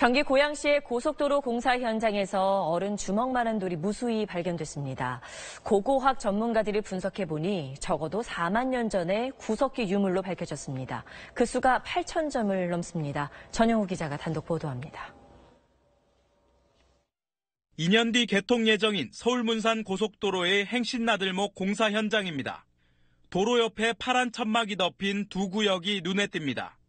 경기 고양시의 고속도로 공사 현장에서 어른 주먹 만한 돌이 무수히 발견됐습니다. 고고학 전문가들이 분석해 보니 적어도 4만 년 전에 구석기 유물로 밝혀졌습니다. 그 수가 8천 점을 넘습니다. 전영우 기자가 단독 보도합니다. 2년 뒤 개통 예정인 서울 문산 고속도로의 행신나들목 공사 현장입니다. 도로 옆에 파란 천막이 덮인 두 구역이 눈에 띕니다.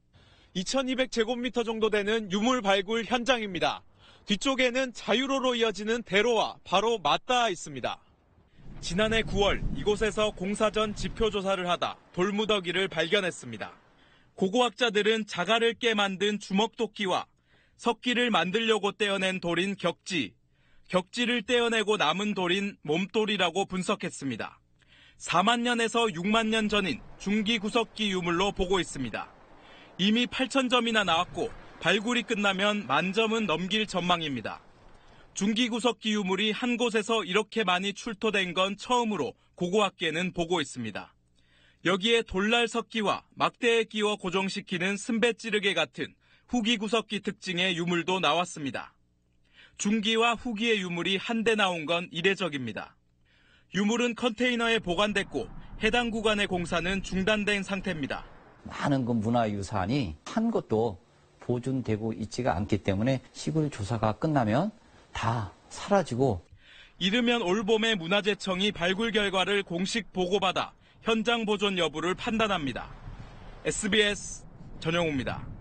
2200제곱미터 정도 되는 유물 발굴 현장입니다. 뒤쪽에는 자유로로 이어지는 대로와 바로 맞닿아 있습니다. 지난해 9월 이곳에서 공사 전 지표 조사를 하다 돌무더기를 발견했습니다. 고고학자들은 자갈을 깨 만든 주먹도끼와 석기를 만들려고 떼어낸 돌인 격지, 격지를 떼어내고 남은 돌인 몸돌이라고 분석했습니다. 4만 년에서 6만 년 전인 중기 구석기 유물로 보고 있습니다. 이미 8,000점이나 나왔고 발굴이 끝나면 만점은 넘길 전망입니다. 중기구석 기유물이 한 곳에서 이렇게 많이 출토된 건 처음으로 고고학계는 보고 있습니다. 여기에 돌날 석기와 막대에 끼워 고정시키는 순배찌르개 같은 후기 구석기 특징의 유물도 나왔습니다. 중기와 후기의 유물이 한데 나온 건 이례적입니다. 유물은 컨테이너에 보관됐고 해당 구간의 공사는 중단된 상태입니다. 많은 그 문화유산이 한곳도 보존되고 있지가 않기 때문에 시골 조사가 끝나면 다 사라지고 이르면 올봄에 문화재청이 발굴 결과를 공식 보고받아 현장 보존 여부를 판단합니다. SBS 전영우입니다.